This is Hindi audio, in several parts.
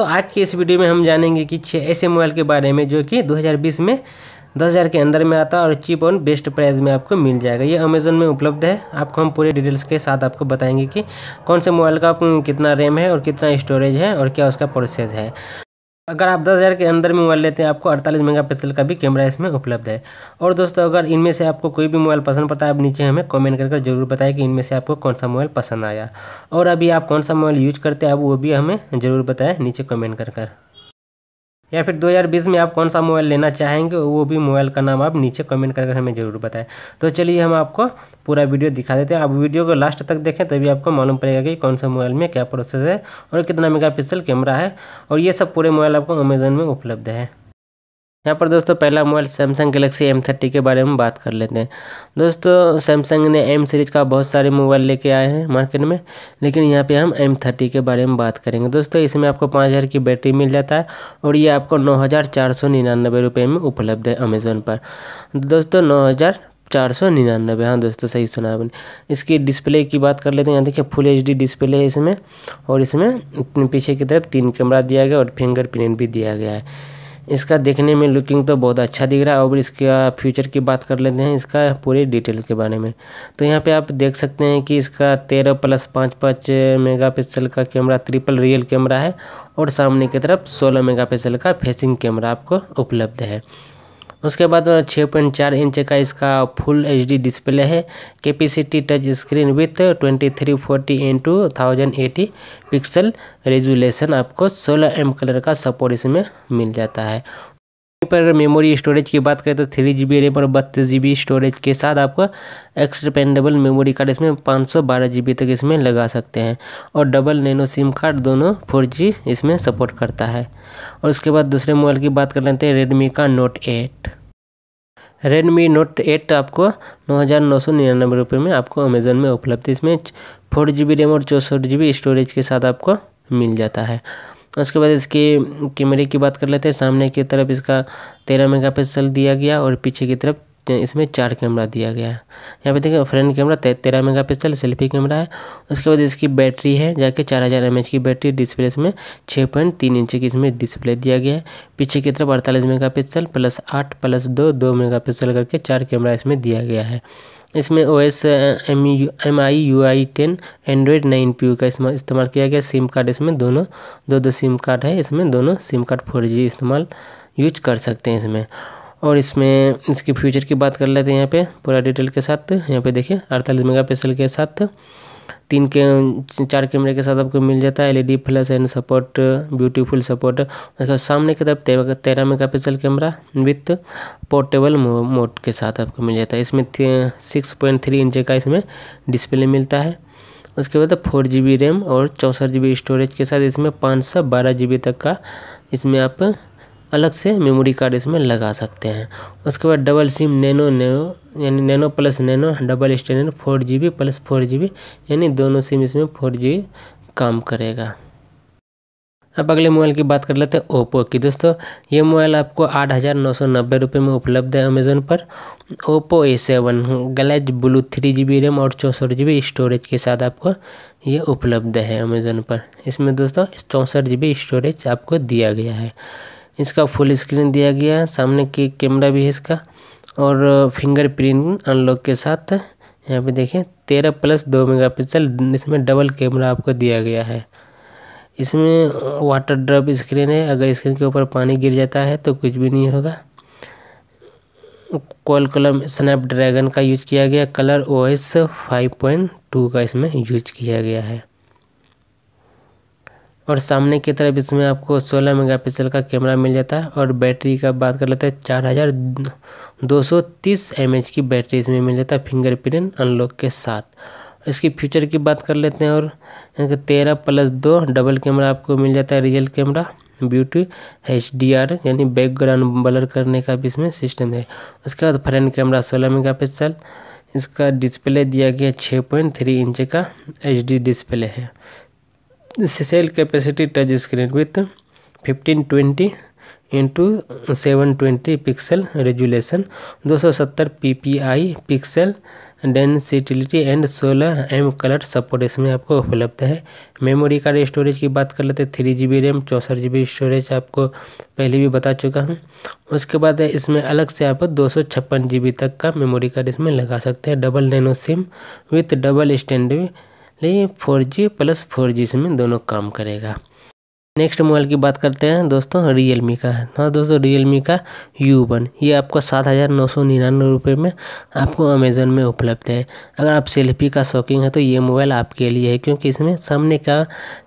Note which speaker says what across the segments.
Speaker 1: दोस्तों आज की इस वीडियो में हम जानेंगे कि छः ऐसे मोबाइल के बारे में जो कि 2020 में 10000 के अंदर में आता है और चीप और बेस्ट प्राइस में आपको मिल जाएगा ये अमेजोन में उपलब्ध है आपको हम पूरे डिटेल्स के साथ आपको बताएंगे कि कौन से मोबाइल का कितना रैम है और कितना स्टोरेज है और क्या उसका प्रोसेस है अगर आप दस हज़ार के अंदर में मोबाइल लेते हैं आपको अड़तालीस मेगापिक्सल का भी कैमरा इसमें उपलब्ध है और दोस्तों अगर इनमें से आपको कोई भी मोबाइल पसंद पड़ता है आप नीचे हमें कमेंट करके जरूर बताएं कि इनमें से आपको कौन सा मोबाइल पसंद आया और अभी आप कौन सा मोबाइल यूज करते हैं आप वो भी हमें ज़रूर बताएं नीचे कमेंट कर कर या फिर 2020 में आप कौन सा मोबाइल लेना चाहेंगे वो भी मोबाइल का नाम आप नीचे कमेंट करके हमें ज़रूर बताएं तो चलिए हम आपको पूरा वीडियो दिखा देते हैं आप वीडियो को लास्ट तक देखें तभी आपको मालूम पड़ेगा कि कौन सा मोबाइल में क्या प्रोसेस है और कितना मेगा कैमरा है और ये सब पूरे मोबाइल आपको अमेजोन में उपलब्ध है यहाँ पर दोस्तों पहला mobile Samsung Galaxy M thirty के बारे में बात कर लेते हैं दोस्तों सैमसंग ने एम सीरीज़ का बहुत सारे मोबाइल लेके आए हैं मार्केट में लेकिन यहाँ पे हम एम थर्टी के बारे में बात करेंगे दोस्तों इसमें आपको पाँच हज़ार की बैटरी मिल जाता है और ये आपको नौ हज़ार चार सौ निन्यानबे रुपये में उपलब्ध है अमेज़ोन पर दोस्तों नौ हज़ार चार सौ निन्यानबे हाँ दोस्तों सही सुना आपने इसकी डिस्प्ले की बात कर लेते हैं यहाँ देखिए फुल एच डी डिस्प्ले है इसमें और इसमें पीछे की तरफ तीन कैमरा दिया गया और फिंगरप्रिंट भी दिया गया है इसका देखने में लुकिंग तो बहुत अच्छा दिख रहा है और इसका फ्यूचर की बात कर लेते हैं इसका पूरी डिटेल के बारे में तो यहाँ पे आप देख सकते हैं कि इसका तेरह प्लस पाँच पाँच मेगा का कैमरा ट्रिपल रियल कैमरा है और सामने की तरफ सोलह मेगा का फेसिंग कैमरा आपको उपलब्ध है उसके बाद छः पॉइंट चार इंच का इसका फुल एच डिस्प्ले है capacity touch screen with twenty three forty into thousand eighty pixel resolution आपको सोलह एम कलर का सपोर्ट इसमें मिल जाता है पर मेमोरी स्टोरेज की बात करें तो थ्री जी बी रैम और बत्तीस जी बी स्टोरेज के साथ आपका एक्सपेंडेबल मेमोरी कार्ड इसमें पाँच सौ बारह जी बी तक इसमें लगा सकते हैं और डबल नैनो सिम कार्ड दोनों फोर जी इसमें सपोर्ट करता है और उसके बाद दूसरे मोबाइल की बात कर लेते हैं रेडमी का note eight Redmi note eight आपको नौ हज़ार नौ सौ निन्यानवे रुपये में आपको अमेज़न में उपलब्ध है इसमें फोर जी बी रैम और चौंसठ जी बी स्टोरेज के साथ आपको मिल जाता है उसके बाद इसके कैमरे की बात कर लेते हैं सामने की तरफ इसका तेरह मेगापिक्सल दिया गया और पीछे की तरफ सकते हैं इसमें चार कैमरा दिया गया है यहाँ पे देखें फ्रंट कैमरा तेरह मेगा पिक्सल सेल्फी कैमरा है उसके बाद इसकी बैटरी है जाके चार हज़ार एम की बैटरी डिस्प्ले इसमें छः पॉइंट तीन इंच की इसमें डिस्प्ले दिया गया है पीछे की तरफ अड़तालीस मेगा पिक्सल प्लस आठ प्लस दो दो मेगा पिक्सल करके चार कैमरा इसमें दिया गया है इसमें O S M U M I U I ten Android nine P U का इस्तेमाल किया गया सिम कार्ड इसमें दोनों दो दो सिम कार्ड है इसमें दोनों सिम कार्ड फोर जी इस्तेमाल यूज कर सकते हैं इसमें और इसमें इसकी फ्यूचर की बात कर लेते हैं यहाँ पे पूरा डिटेल के साथ यहाँ पे देखिए अड़तालीस मेगापिक्सल के साथ तीन के चार कैमरे के साथ आपको मिल जाता है LED flash and support beautiful support उसके सामने की तरफ तेरह mega pixel camera with portable mode के साथ आपको मिल जाता है इसमें सिक्स पॉइंट थ्री इंच का इसमें डिस्प्ले मिलता है उसके बाद फोर जी बी रैम और चौंसठ जी बी स्टोरेज के साथ इसमें पाँच सौ बारह जी बी तक का इसमें आप अलग से मेमोरी कार्ड इसमें लगा सकते हैं उसके बाद डबल सिम नैनो नैनो यानी nano plus nano double standard four G B plus four G B यानी दोनों सिम इसमें फोर जी काम करेगा अब अगले मोबाइल की बात कर लेते हैं ओप्पो की दोस्तों ये मोबाइल आपको आठ हज़ार नौ सौ नब्बे रुपये में उपलब्ध है अमेज़ोन पर Oppo A seven glaze blue three G B RAM और चौंसठ जी बी स्टोरेज के साथ आपको ये उपलब्ध है अमेज़ोन पर इसमें दोस्तों चौंसठ जी बी स्टोरेज आपको दिया गया है इसका फुल स्क्रीन दिया गया है सामने की कैमरा भी है इसका और फिंगरप्रिंट अनलॉक के साथ यहाँ पे देखें तेरह प्लस दो मेगापिक्सल इसमें डबल कैमरा आपको दिया गया है इसमें वाटर ड्रॉप स्क्रीन है अगर स्क्रीन के ऊपर पानी गिर जाता है तो कुछ भी नहीं होगा कोल कलम स्नैपड्रैगन का यूज किया गया Color O S five point two का इसमें यूज किया गया है और सामने की तरफ इसमें आपको 16 मेगापिक्सल का कैमरा मिल जाता है और बैटरी का बात कर लेते हैं चार हज़ार दो सौ तीस एम एच की बैटरी इसमें मिल जाता है फिंगरप्रिंट अनलॉक के साथ इसकी फीचर की बात कर लेते हैं और तेरह प्लस दो डबल कैमरा आपको मिल जाता है real camera beauty H D R यानी बैकग्राउंड ब्लर करने का भी इसमें सिस्टम है उसके बाद फ्रंट कैमरा सोलह मेगा पिक्सल इसका डिस्प्ले दिया गया छः पॉइंट थ्री इंच का एच डी डिस्प्ले है cell capacity touch screen with fifteen twenty into seven twenty pixel resolution दो सौ सत्तर P P I pixel density and सोलह एम कलर सपोर्ट इसमें आपको उपलब्ध है मेमोरी कार्ड स्टोरेज की बात कर लेते हैं थ्री जी बी रैम चौंसठ जी बी स्टोरेज आपको पहले भी बता चुका हूँ उसके बाद इसमें अलग से आप दो सौ छप्पन जी बी तक का मेमोरी कार्ड इसमें लगा सकते हैं double nano SIM with double stand लेकिन four G plus four G इसमें दोनों काम करेगा नेक्स्ट मोबाइल की बात करते हैं दोस्तों रियल मी का हाँ दोस्तों रियल मी का यू वन ये आपको सात हज़ार नौ सौ निन्यानवे रुपये में आपको अमेज़ोन में उपलब्ध है अगर आप सेल्फी का शौकीन है तो ये मोबाइल आपके लिए है क्योंकि इसमें सामने का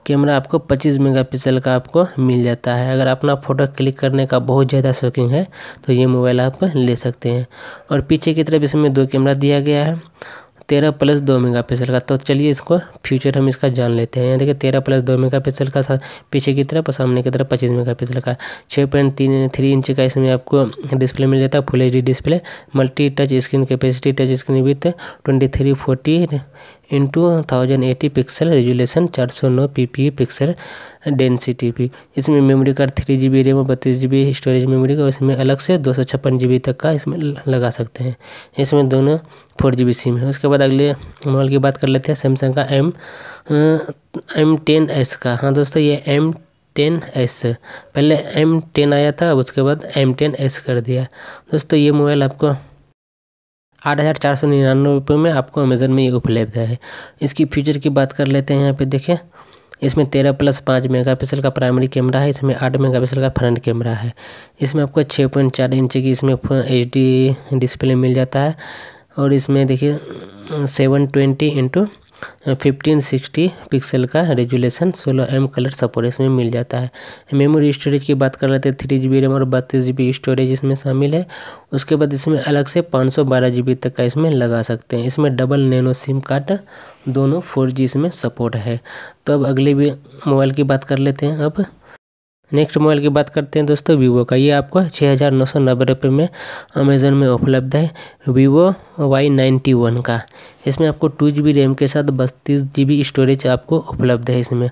Speaker 1: कैमरा आपको पच्चीस मेगापिक्सल का आपको मिल जाता है अगर अपना फ़ोटो क्लिक करने का बहुत ज़्यादा शौकीन है तो ये मोबाइल आप ले सकते हैं और पीछे की तरफ इसमें दो कैमरा दिया गया है तेरह प्लस दो मेगा पिक्सल का तो चलिए इसको फ्यूचर हम इसका जान लेते हैं यहाँ देखिए तेरह प्लस दो मेगा पिक्सल का पीछे की तरफ और सामने की तरफ पच्चीस मेगा पिक्सल का छः पॉइंट तीन थ्री इंच का इसमें आपको डिस्प्ले मिल जाता है full H display multi touch screen capacity touch screen with twenty three forty into thousand eighty pixel resolution चार सौ नौ पी पी पिक्सल डेंसिटी भी इसमें memory card three G B RAM और बत्तीस जी बी स्टोरेज मेमोरी का इसमें अलग से दो सौ छप्पन जी बी तक का इसमें लगा सकते हैं इसमें दोनों फोर जी बी सिम है उसके बाद अगले मॉडल की बात कर लेते हैं सैमसंग का एम एम टेन एस का हाँ दोस्तों ये एम टेन एस पहले एम टेन आया था अब उसके बाद एम टेन एस कर दिया दोस्तों ये मोबाइल आपको आठ हज़ार चार सौ निन्यानवे रुपये में आपको अमेज़न में ये उपलब्ध है इसकी फीचर की बात कर लेते हैं यहाँ पे देखें इसमें तेरह प्लस पाँच मेगापिक्सल का प्राइमरी कैमरा है इसमें आठ मेगापिक्सल का फ्रंट कैमरा है इसमें आपको छः पॉइंट चार इंच की इसमें एच डी डिस्प्ले मिल जाता है और इसमें देखिए seven twenty into fifteen sixty pixel का रेजुलेशन सोलह एम कलर सपोर्ट इसमें मिल जाता है मेमोरी स्टोरेज की बात कर लेते हैं थ्री जी बी रैम और बत्तीस जी बी स्टोरेज इसमें शामिल है उसके बाद इसमें अलग से पाँच सौ बारह जी बी तक का इसमें लगा सकते हैं इसमें डबल नैनो सिम कार्ड दोनों फोर जी इसमें सपोर्ट है तो अब अगले भी मोबाइल की बात कर लेते हैं अब नेक्स्ट मोबाइल की बात करते हैं दोस्तों वीवो का ये आपको छः हज़ार नौ सौ नब्बे रुपये में अमेजन में उपलब्ध है वीवो वाई नाइन्टी वन का इसमें आपको टू जी बी रैम के साथ बत्तीस जी बी स्टोरेज आपको उपलब्ध है इसमें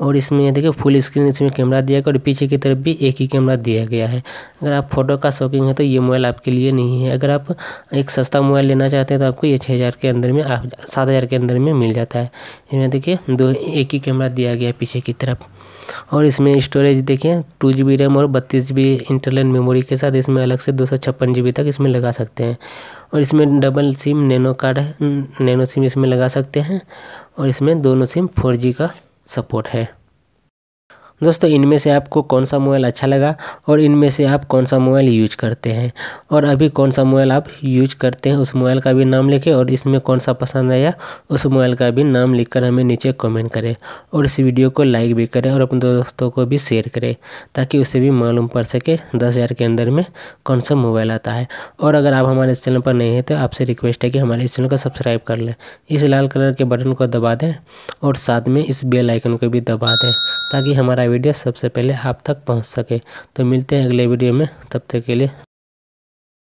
Speaker 1: और इसमें देखिए फुल स्क्रीन इसमें कैमरा दिया गया और पीछे की तरफ भी एक ही कैमरा दिया गया है अगर आप फोटो का शौकीन है तो ये मोबाइल आपके लिए नहीं है अगर आप एक सस्ता मोबाइल लेना चाहते हैं तो आपको ये छः हज़ार के अंदर में सात हज़ार के अंदर में मिल जाता है इसमें देखिए दो एक ही कैमरा दिया गया है पीछे की तरफ और इसमें स्टोरेज देखें टू जी रैम और बत्तीस जी इंटरनल मेमोरी के साथ इसमें अलग से दो सौ तक इसमें लगा सकते हैं और इसमें डबल सिम नैनो कार्ड है नैनो सिम इसमें लगा सकते हैं और इसमें दोनों सिम फोर का सपोर्ट है दोस्तों इनमें से आपको कौन सा मोबाइल अच्छा लगा और इनमें से आप कौन सा मोबाइल यूज करते हैं और अभी कौन सा मोबाइल आप यूज करते हैं उस मोबाइल का भी नाम लिखें और इसमें कौन सा पसंद आया उस मोबाइल का भी नाम लिखकर हमें नीचे कमेंट करें और इस वीडियो को लाइक भी करें और अपने दोस्तों को भी शेयर करें ताकि उसे भी मालूम पड़ सके दस हज़ार के अंदर में कौन सा मोबाइल आता है और अगर आप हमारे इस चैनल पर नहीं हैं तो आपसे रिक्वेस्ट है कि हमारे इस चैनल को सब्सक्राइब कर लें इस लाल कलर के बटन को दबा दें और साथ में इस बेल आइकन को भी दबा दें ताकि हमारा वीडियो सबसे पहले आप तक पहुंच सके तो मिलते हैं अगले वीडियो में तब तक के लिए